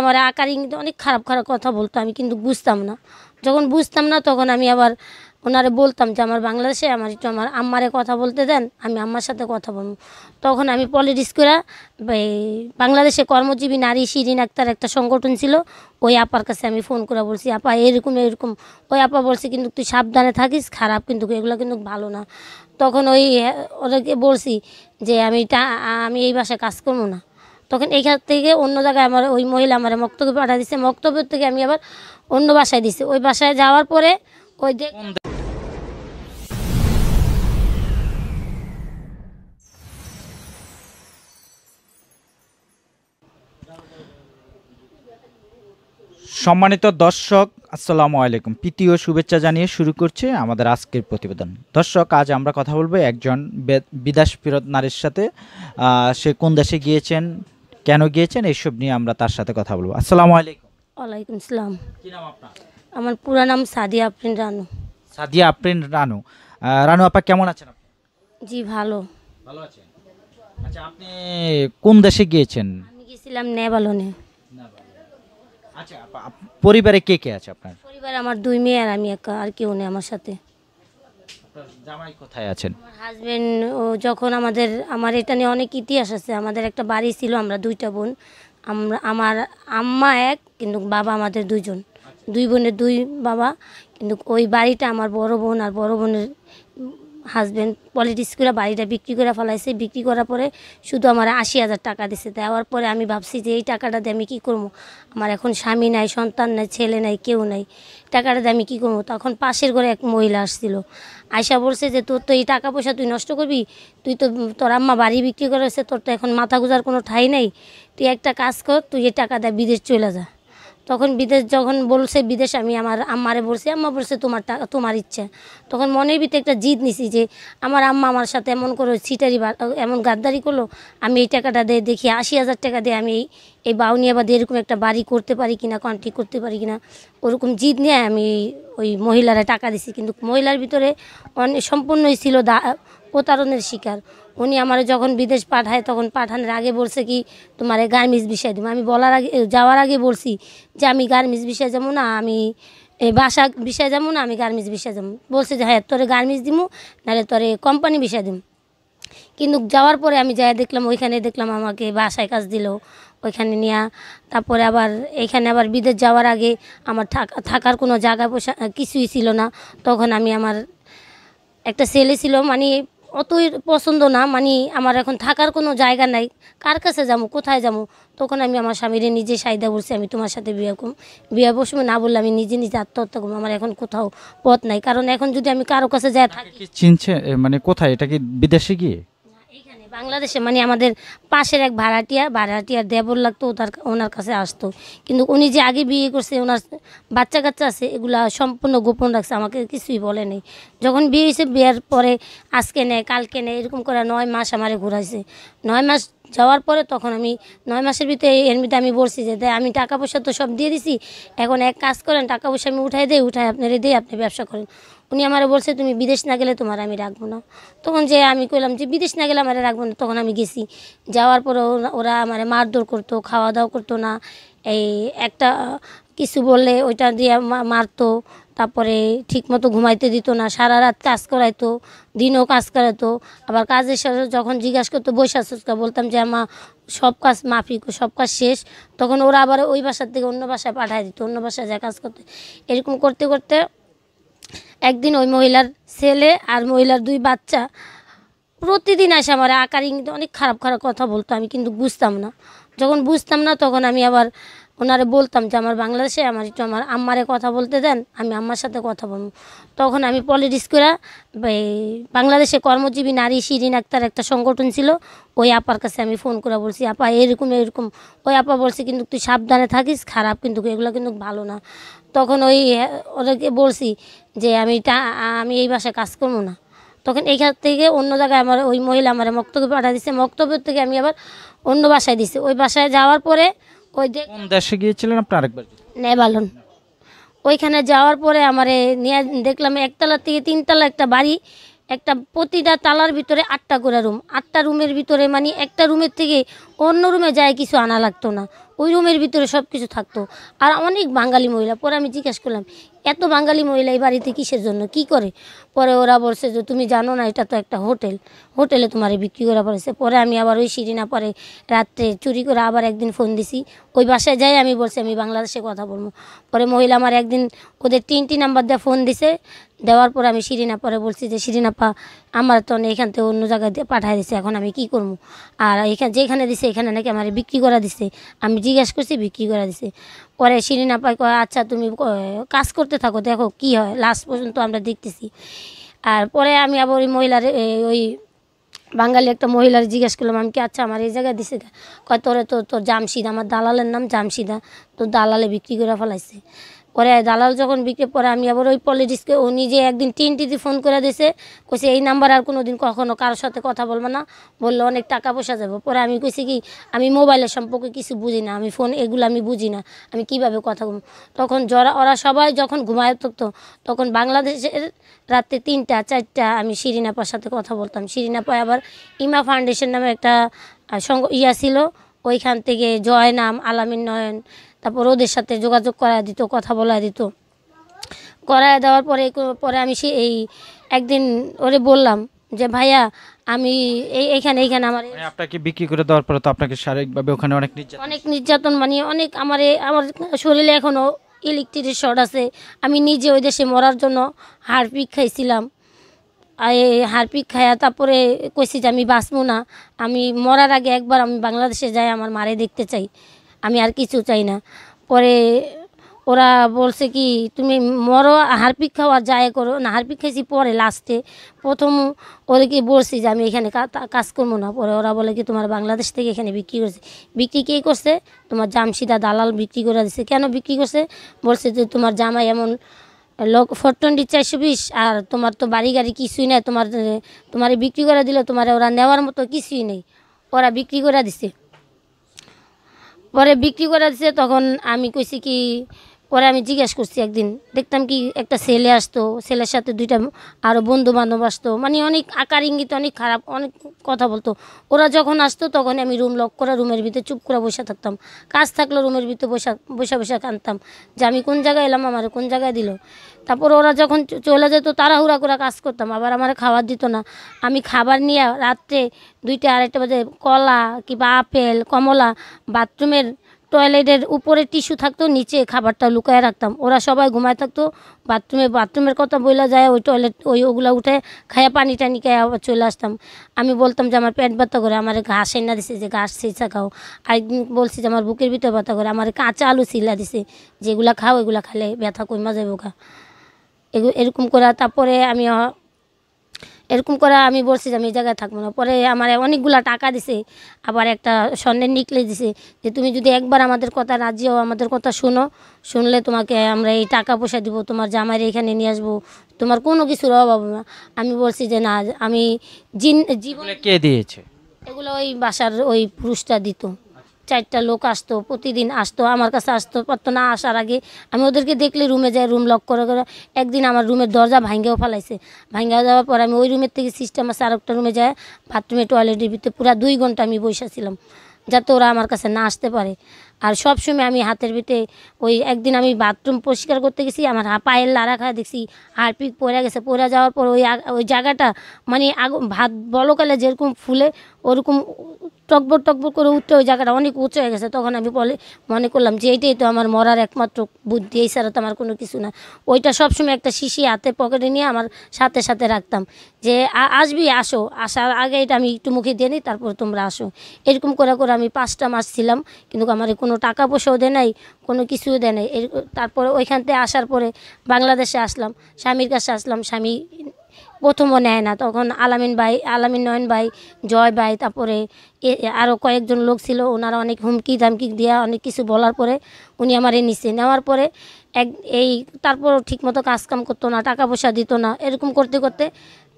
আমার আকার ইঙ্গিত অনেক খারাপ খারাপ কথা বলতো আমি কিন্তু বুঝতাম না যখন বুঝতাম না তখন আমি আবার ওনারে বলতাম যে আমার বাংলাদেশে আমার একটু আমার আম্মারে কথা বলতে দেন আমি আম্মার সাথে কথা বলবো তখন আমি পলিটিক্স করে বাংলাদেশে কর্মজীবী নারী শিরিন আক্তার একটা সংগঠন ছিল ওই আপার কাছে আমি ফোন করে বলছি আপা এরকম এরকম ওই আপা বলছে কিন্তু তুই সাবধানে থাকিস খারাপ কিন্তু এগুলো কিন্তু ভালো না তখন ওই ওদেরকে বলছি যে আমি আমি এই বাসায় কাজ করবো না তখন এইখান থেকে অন্য জায়গায় আমার ওই মহিলা আমার মক্তব্য পাঠা দিছে মক্তব্যের থেকে আমি আবার অন্য বাসায় দিছি ওই বাসায় যাওয়ার পরে ওই যে সম্মানিত দর্শক আসসালামু আলাইকুম ও শুভেচ্ছা জানিয়ে শুরু করছে আমাদের আজকের প্রতিবেদন দর্শক আজ আমরা কথা বলবো একজন বিদেশ নারীর সাথে সে কোন দেশে গিয়েছেন কেন গিয়েছেন এইসব নিয়ে আমরা তার সাথে কথা বলবো আসসালামু আলাইকুম ওয়ালাইকুম আসসালাম কি নাম আপনার আমার পুরো নাম সাদিয়া আফরিন রানু সাদিয়া আফরিন রানু রানু আপা কেমন আছেন আপনি জি ভালো ভালো আছেন আচ্ছা আপনি কোন দেশে গিয়েছেন আমি গিয়েছিলাম নেভালনে আচ্ছা পরিবারে কে কে আছে আপনার পরিবারে আমার দুই মেয়ে আর আমি একা আর কেউ নেই আমার সাথে জামাই কোথায় আছেন আমার হাজবেন্ড ও যখন আমাদের আমার এটা নিয়ে অনেক ইতিহাস আছে আমাদের একটা বাড়ি ছিল আমরা দুইটা বোন আমরা আমার আম্মা এক কিন্তু বাবা আমাদের দুইজন আচ্ছা। দুই বোনের দুই বাবা কিন্তু ওই বাড়িটা আমার বড় বোন আর বড় বোনের হাজব্যান্ড পলিটিক্স করে বাড়িটা বিক্রি করে ফেলাইছে বিক্রি করার পরে শুধু আমার আশি হাজার টাকা দিছে দেওয়ার পরে আমি ভাবছি যে এই টাকাটা দিয়ে আমি কী করবো আমার এখন স্বামী নাই সন্তান নাই ছেলে নাই কেউ নাই টাকাটা দিয়ে আমি কী করবো তখন পাশের ঘরে এক মহিলা আসছিল আয়সা বলছে যে তোর তো এই টাকা পয়সা তুই নষ্ট করবি তুই তো তোর আম্মা বাড়ি বিক্রি করেছে তোর তো এখন মাথা গুজার কোনো ঠাঁই নাই তুই একটা কাজ কর তুই এই টাকা দেয় বিদেশ চলে যা তখন বিদেশ যখন বলছে বিদেশ আমি আমার আম্মারে বলছি আম্মা বলছে তোমার তোমার ইচ্ছা তখন মনের ভিতরে একটা জিদ নিছি যে আমার আম্মা আমার সাথে এমন করে সিটারি এমন গাদ্দারি করলো আমি এই টাকাটা দিয়ে দেখি আশি হাজার টাকা দিয়ে আমি এই এই বাউনিয়া বাদে এরকম একটা বাড়ি করতে পারি কিনা কন্ট্রি করতে পারি কিনা ওরকম জিদ নিয়ে আমি ওই মহিলারা টাকা দিছি কিন্তু মহিলার ভিতরে অনেক সম্পূর্ণই ছিল দা প্রতারণের শিকার উনি আমার যখন বিদেশ পাঠায় তখন পাঠানোর আগে বলছে কি তোমার গার্মেন্টস বিষয় দেবো আমি বলার আগে যাওয়ার আগে বলছি যে আমি গার্মেন্টস বিষয় যাবো না আমি এই বাসা বিষয় যাবো না আমি গার্মেন্টস বিষয় যাবো বলছে যে হ্যাঁ তোরে গার্মেন্টস দিবো নাহলে তোরে কোম্পানি বিষয় দিব কিন্তু যাওয়ার পরে আমি যাই দেখলাম ওইখানে দেখলাম আমাকে বাসায় কাজ দিল ওইখানে নেওয়া তারপরে আবার এখানে আবার বিদেশ যাওয়ার আগে আমার থাকা থাকার কোনো জায়গা পয়সা কিছুই ছিল না তখন আমি আমার একটা ছেলে ছিল মানে অতই পছন্দ না মানে আমার এখন থাকার কোনো জায়গা নাই কার কাছে যাবো কোথায় যাবো তখন আমি আমার স্বামীরে নিজে সাইদা বলছি আমি তোমার সাথে বিয়ে করুম বিয়ে বসবো না বললে আমি নিজে নিজে আত্মহত্যা করবো আমার এখন কোথাও পথ নাই কারণ এখন যদি আমি কারো কাছে যাই থাকি চিনছে মানে কোথায় এটা কি বিদেশে গিয়ে বাংলাদেশে মানে আমাদের পাশের এক ভাড়াটিয়া ভাড়াটিয়ার দেবর লাগতো তার ওনার কাছে আসতো কিন্তু উনি যে আগে বিয়ে করছে ওনার বাচ্চা কাচ্চা আছে এগুলা সম্পূর্ণ গোপন রাখছে আমাকে কিছুই বলে নেই যখন বিয়ে হয়েছে বিয়ের পরে আজকে নেয় কালকে নেয় এরকম করে নয় মাস আমারে ঘুরাইছে নয় মাস যাওয়ার পরে তখন আমি নয় মাসের ভিতরে এর ভিতরে আমি বলছি যে আমি টাকা পয়সা তো সব দিয়ে দিছি এখন এক কাজ করেন টাকা পয়সা আমি উঠাই দিই উঠাই আপনারে দিয়ে আপনি ব্যবসা করেন উনি আমার বলছে তুমি বিদেশ না গেলে তোমার আমি রাখবো না তখন যে আমি কইলাম যে বিদেশ না গেলে আমার রাখবো না তখন আমি গেছি যাওয়ার পরে ওরা আমার মারধর করতো খাওয়া দাওয়া করতো না এই একটা কিছু বললে ওইটা দিয়ে মারতো তারপরে ঠিকমতো ঘুমাইতে দিত না সারা রাত কাজ করাইতো দিনও কাজ করাইতো আবার কাজের সাথে যখন জিজ্ঞাসা করতো বৈশা সুস্কা বলতাম যে আমার সব কাজ মাফিক সব কাজ শেষ তখন ওরা আবার ওই বাসার থেকে অন্য বাসায় পাঠায় দিত অন্য বাসায় যা কাজ করতো এরকম করতে করতে একদিন ওই মহিলার ছেলে আর মহিলার দুই বাচ্চা প্রতিদিন আসে আমার আকার ইঙ্গিত অনেক খারাপ খারাপ কথা বলতো আমি কিন্তু বুঝতাম না যখন বুঝতাম না তখন আমি আবার ওনারে বলতাম যে আমার বাংলাদেশে আমার একটু আমার আম্মারে কথা বলতে দেন আমি আম্মার সাথে কথা বলবো তখন আমি পলিটিক্স করে বাংলাদেশে কর্মজীবী নারী শিরিন আক্তার একটা সংগঠন ছিল ওই আপার কাছে আমি ফোন করে বলছি আপা এরকম এরকম ওই আপা বলছে কিন্তু তুই সাবধানে থাকিস খারাপ কিন্তু এগুলো কিন্তু ভালো না তখন ওই ওদেরকে বলছি যে আমি আমি এই ভাষায় কাজ করবো না তখন এইখান থেকে অন্য জায়গায় আমার ওই মহিলা আমার মক্তব্য পাঠা দিচ্ছে মক্তব্যের থেকে আমি আবার অন্য বাসায় দিছে ওই বাসায় যাওয়ার পরে ওই দেশে গিয়েছিলেন আপনি আরেকবার নেবালন ওইখানে যাওয়ার পরে আমারে নিয়ে দেখলাম একতলা থেকে তিনতলা একটা বাড়ি একটা প্রতিটা তালার ভিতরে আটটা করে রুম আটটা রুমের ভিতরে মানে একটা রুমের থেকে অন্য রুমে যায় কিছু আনা লাগতো না ওই রুমের ভিতরে সব কিছু থাকতো আর অনেক বাঙালি মহিলা পরে আমি জিজ্ঞেস করলাম এত বাঙালি মহিলা এই বাড়িতে কিসের জন্য কি করে পরে ওরা বলছে যে তুমি জানো না এটা তো একটা হোটেল হোটেলে তোমারে বিক্রি করা পড়েছে পরে আমি আবার ওই সিরিনা পরে রাত্রে চুরি করে আবার একদিন ফোন দিছি ওই বাসায় যাই আমি বলছি আমি বাংলাদেশে কথা বলবো পরে মহিলা আমার একদিন ওদের তিনটি নাম্বার দিয়ে ফোন দিছে দেওয়ার পর আমি পরে বলছি যে শিরিনাপা আমার তো এখান থেকে অন্য জায়গায় দিয়ে পাঠায় দিছে এখন আমি কি করবো আর এখানে যেখানে দিছে এখানে নাকি আমার বিক্রি করা দিছে আমি জিজ্ঞাসা করছি বিক্রি করা দিছে পরে শিরিনাপায় কয় আচ্ছা তুমি কাজ করতে থাকো দেখো কি হয় লাস্ট পর্যন্ত আমরা দেখতেছি আর পরে আমি আবার ওই মহিলার ওই বাঙালি একটা মহিলার জিজ্ঞেস করলাম আমি কি আচ্ছা আমার এই জায়গায় দিছে কয় তোরে তো তোর জামশিদা আমার দালালের নাম জামশিদা তোর দালালে বিক্রি করে ফেলাইছে পরে দালাল যখন বিক্রি পরে আমি আবার ওই পলিটিক্সকে ও নিজে একদিন তিনটিতে ফোন করে দিয়েছে কইছে এই নাম্বার আর কোনো দিন কখনো কারোর সাথে কথা বলবো না বললে অনেক টাকা পয়সা যাবো পরে আমি কইছি কি আমি মোবাইলের সম্পর্কে কিছু বুঝি না আমি ফোন এগুলো আমি বুঝি না আমি কিভাবে কথা বলবো তখন জরা ওরা সবাই যখন ঘুমায় থাকতো তখন বাংলাদেশের রাতে তিনটা চারটা আমি শিরিনাপার সাথে কথা বলতাম শিরিনাপা আবার ইমা ফাউন্ডেশন নামে একটা সঙ্গ ইয়া ছিল ওইখান থেকে জয় নাম আলামিন নয়ন তারপর ওদের সাথে যোগাযোগ করা দিত কথা বলা দিত করায় দেওয়ার পরে পরে আমি সে এই একদিন ওরে বললাম যে ভাইয়া আমি এই এইখানে এইখানে আমার আপনাকে বিক্রি করে দেওয়ার পরে তো আপনাকে শারীরিকভাবে ওখানে অনেক নির্যাতন অনেক নির্যাতন মানে অনেক আমার আমার শরীরে এখনও ইলেকট্রিকের শর্ট আছে আমি নিজে ওই দেশে মরার জন্য হারপিক খাইছিলাম হারপিক খায়া তারপরে কইছি যে আমি বাঁচবো না আমি মরার আগে একবার আমি বাংলাদেশে যাই আমার মারে দেখতে চাই আমি আর কিছু চাই না পরে ওরা বলছে কি তুমি মরো হারপিক খাওয়া যায় করো না হারপিক খেয়েছি পরে লাস্টে প্রথম ওদেরকে বলছি যে আমি এখানে কাজ করবো না পরে ওরা বলে কি তোমার বাংলাদেশ থেকে এখানে বিক্রি করছে বিক্রি কে করছে তোমার জামশিদা দালাল বিক্রি করে দিছে কেন বিক্রি করছে বলছে যে তোমার জামা এমন লোক ফোর টোয়েন্টি চারশো বিশ আর তোমার তো বাড়ি গাড়ি কিছুই নেই তোমার তোমার বিক্রি করে দিল তোমার ওরা নেওয়ার মতো কিছুই নেই ওরা বিক্রি করে দিছে পরে বিক্রি করে দিছে তখন আমি কইছি কি ওরা আমি জিজ্ঞেস করছি একদিন দেখতাম কি একটা ছেলে আসতো ছেলের সাথে দুইটা আরও বন্ধু বান্ধব আসতো মানে অনেক আকার ইঙ্গিত অনেক খারাপ অনেক কথা বলতো ওরা যখন আসতো তখন আমি রুম লক করা রুমের ভিতরে চুপ করে বসে থাকতাম কাজ থাকলো রুমের ভিতরে বসা বসে বসে কানতাম যে আমি কোন জায়গায় এলাম আমার কোন জায়গায় দিল তারপর ওরা যখন চলে যেত তাড়াহুড়া করে কাজ করতাম আবার আমার খাবার দিত না আমি খাবার নিয়ে রাত্রে দুইটা আড়াইটা বাজে কলা কিংবা আপেল কমলা বাথরুমের টয়লেটের উপরে টিস্যু থাকতো নিচে খাবারটা লুকায় রাখতাম ওরা সবাই ঘুমায় থাকতো বাথরুমে বাথরুমের কথা বইলা যায় ওই টয়লেট ওই ওগুলো উঠে খাইয়া পানি টানি খেয়ে আবার চলে আসতাম আমি বলতাম যে আমার পেট ব্যথা করে আমার ঘাস এনে দিছে যে ঘাস সিচা খাও আরেকদিন বলছি যে আমার বুকের ভিতরে ব্যথা করে আমার কাঁচা আলু সিলা দিছে যেগুলা খাও ওইগুলা খালে ব্যথা কমা যাবো গা এরকম করে তারপরে আমি এরকম করে আমি বলছি যে আমি এই জায়গায় থাকবো না পরে আমার অনেকগুলা টাকা দিছে আবার একটা স্বর্ণের নিকলে দিছে যে তুমি যদি একবার আমাদের কথা রাজি হও আমাদের কথা শোনো শুনলে তোমাকে আমরা এই টাকা পয়সা দিব তোমার জামাইরে এখানে নিয়ে আসবো তোমার কোনো কিছুর অভাব না আমি বলছি যে না আমি জিন জীবন কে দিয়েছে এগুলো ওই বাসার ওই পুরুষটা দিত চারটা লোক আসতো প্রতিদিন আসতো আমার কাছে আসতো পারতো না আসার আগে আমি ওদেরকে দেখলে রুমে যাই রুম লক করে করে একদিন আমার রুমের দরজা ভাঙ্গেও ফেলাইছে ভাঙ্গে যাওয়ার পর আমি ওই রুমের থেকে সিস্টেম আছে আরেকটা রুমে যায় বাথরুমে টয়লেটের ভিতরে পুরা দুই ঘন্টা আমি বসেছিলাম যাতে ওরা আমার কাছে না আসতে পারে আর সবসময় আমি হাতের ভিতরে ওই একদিন আমি বাথরুম পরিষ্কার করতে গেছি আমার পায়ের লাড়া খায় দেখছি হারপিক পড়ে গেছে পড়ে যাওয়ার পর ওই ওই জায়গাটা মানে আগ ভাত বলকালে যেরকম ফুলে ওরকম টকবর টকবর করে উঠতে ওই জায়গাটা অনেক উঁচু হয়ে গেছে তখন আমি বলে মনে করলাম যে এইটাই তো আমার মরার একমাত্র বুদ্ধি এই ছাড়া তো আমার কোনো কিছু না ওইটা সবসময় একটা শিশি হাতে পকেটে নিয়ে আমার সাথে সাথে রাখতাম যে আসবি আসো আসার আগে এটা আমি একটু মুখে দিয়ে নিই তারপর তোমরা আসো এরকম করে করে আমি পাঁচটা মাস ছিলাম কিন্তু আমার কোনো কোনো টাকা পয়সাও দেয় নাই কোনো কিছুও দেয় নাই এর তারপরে ওইখান থেকে আসার পরে বাংলাদেশে আসলাম স্বামীর কাছে আসলাম স্বামী প্রথমও নেয় না তখন আলামিন ভাই আলামিন নয়ন ভাই জয় ভাই তারপরে আরও কয়েকজন লোক ছিল ওনারা অনেক হুমকি ধামকি দেওয়া অনেক কিছু বলার পরে উনি আমার এ নিচ্ছে নেওয়ার পরে এক এই তারপর ঠিকমতো কাজকাম করতো না টাকা পয়সা দিত না এরকম করতে করতে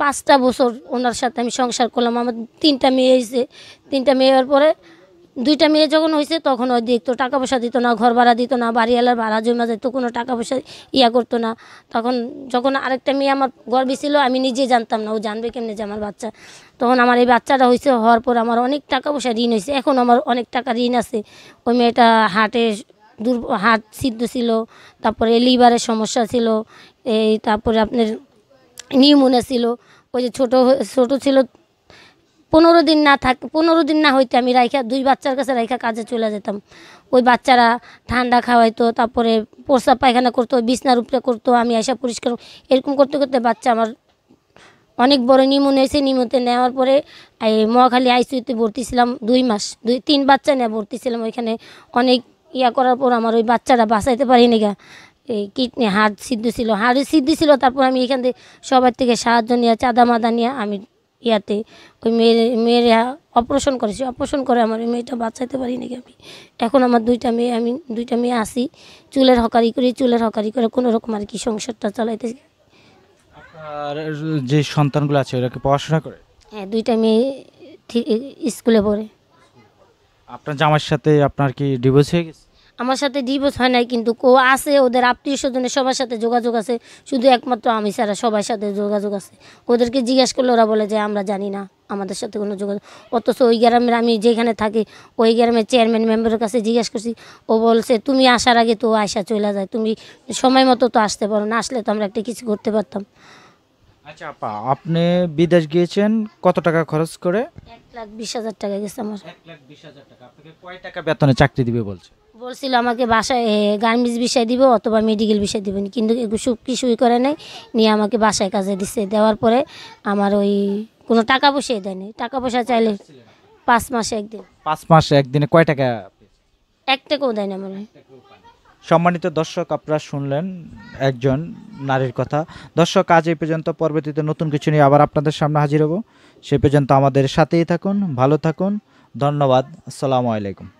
পাঁচটা বছর ওনার সাথে আমি সংসার করলাম আমার তিনটা মেয়ে হয়েছে তিনটা মেয়ে হওয়ার পরে দুইটা মেয়ে যখন হয়েছে তখন ওই দেখতো টাকা পয়সা দিত না ঘর ভাড়া দিত না বাড়িওয়ালার ভাড়া জমা যেত কোনো টাকা পয়সা ইয়া করতো না তখন যখন আরেকটা মেয়ে আমার গর্বে ছিল আমি নিজে জানতাম না ও জানবে কেমনি যে আমার বাচ্চা তখন আমার এই বাচ্চাটা হয়েছে হওয়ার পর আমার অনেক টাকা পয়সা ঋণ হয়েছে এখন আমার অনেক টাকা ঋণ আছে ওই মেয়েটা হাটে দুর্ব হাট সিদ্ধ ছিল তারপরে লিভারের সমস্যা ছিল এই তারপরে আপনার নিউমোনিয়া ছিল ওই যে ছোটো ছোটো ছিল পনেরো দিন না থাক পনেরো দিন না হইতে আমি রাইখা দুই বাচ্চার কাছে রাইখা কাজে চলে যেতাম ওই বাচ্চারা ঠান্ডা খাওয়াইতো তারপরে প্রস্রাব পায়খানা করতো বিছনার উপরে করতো আমি আইসা পরিষ্কার এরকম করতে করতে বাচ্চা আমার অনেক বড় নিমুন হয়েছে নিমুতে নেওয়ার পরে এই মহাখালী আইসিউতে ভর্তি ছিলাম দুই মাস দুই তিন বাচ্চা নিয়ে ভর্তি ছিলাম ওইখানে অনেক ইয়া করার পর আমার ওই বাচ্চারা বাঁচাইতে পারিনি গা এই কিডনি হাড় সিদ্ধ ছিল হাড় সিদ্ধ ছিল তারপর আমি এখান থেকে সবার থেকে সাহায্য নিয়ে চাঁদা মাদা নিয়ে আমি ইয়াতে ওই মেয়ের মেয়ের অপারেশন করেছি অপারেশন করে আমার ওই মেয়েটা বাঁচাইতে পারি নাকি আমি এখন আমার দুইটা মেয়ে আমি দুইটা মেয়ে আসি চুলের হকারি করি চুলের হকারি করে কোনো রকম আর কি সংসারটা চালাইতে আর যে সন্তানগুলো আছে ওরা কি পড়াশোনা করে হ্যাঁ দুইটা মেয়ে স্কুলে পড়ে আপনার জামার সাথে আপনার কি ডিভোর্স হয়ে গেছে আমার সাথে ডিভোর্স হয় নাই কিন্তু ও আছে ওদের আত্মীয় স্বজনের সবার সাথে যোগাযোগ আছে শুধু একমাত্র আমি ছাড়া সবার সাথে যোগাযোগ আছে ওদেরকে জিজ্ঞেস করলে ওরা বলে যে আমরা জানি না আমাদের সাথে কোনো যোগাযোগ অথচ ওই গ্রামের আমি যেখানে থাকি ওই গ্রামের চেয়ারম্যান মেম্বারের কাছে জিজ্ঞেস করছি ও বলছে তুমি আসার আগে তো আসা চলে যায় তুমি সময় মতো তো আসতে পারো না আসলে তো আমরা একটা কিছু করতে পারতাম আচ্ছা আপা আপনি বিদেশ গিয়েছেন কত টাকা খরচ করে এক লাখ বিশ হাজার টাকা গেছে আমার এক লাখ বিশ হাজার টাকা আপনাকে কয় টাকা বেতনে চাকরি দিবে বলছে বলছিল আমাকে বাসায় গার্মেন্টস বিষয় দিব অথবা মেডিকেল বিষয় দিবেন কিন্তু এগুলো কিছুই করে নাই নিয়ে আমাকে বাসায় কাজে দিছে দেওয়ার পরে আমার ওই কোনো টাকা পয়সাই দেয়নি টাকা পয়সা চাইলে পাঁচ মাসে একদিন পাঁচ মাসে একদিনে কয় টাকা এক টাকাও দেয় না সম্মানিত দর্শক আপনারা শুনলেন একজন নারীর কথা দর্শক আজ এই পর্যন্ত পরবর্তীতে নতুন কিছু নিয়ে আবার আপনাদের সামনে হাজির হব সে পর্যন্ত আমাদের সাথেই থাকুন ভালো থাকুন ধন্যবাদ আসসালামু আলাইকুম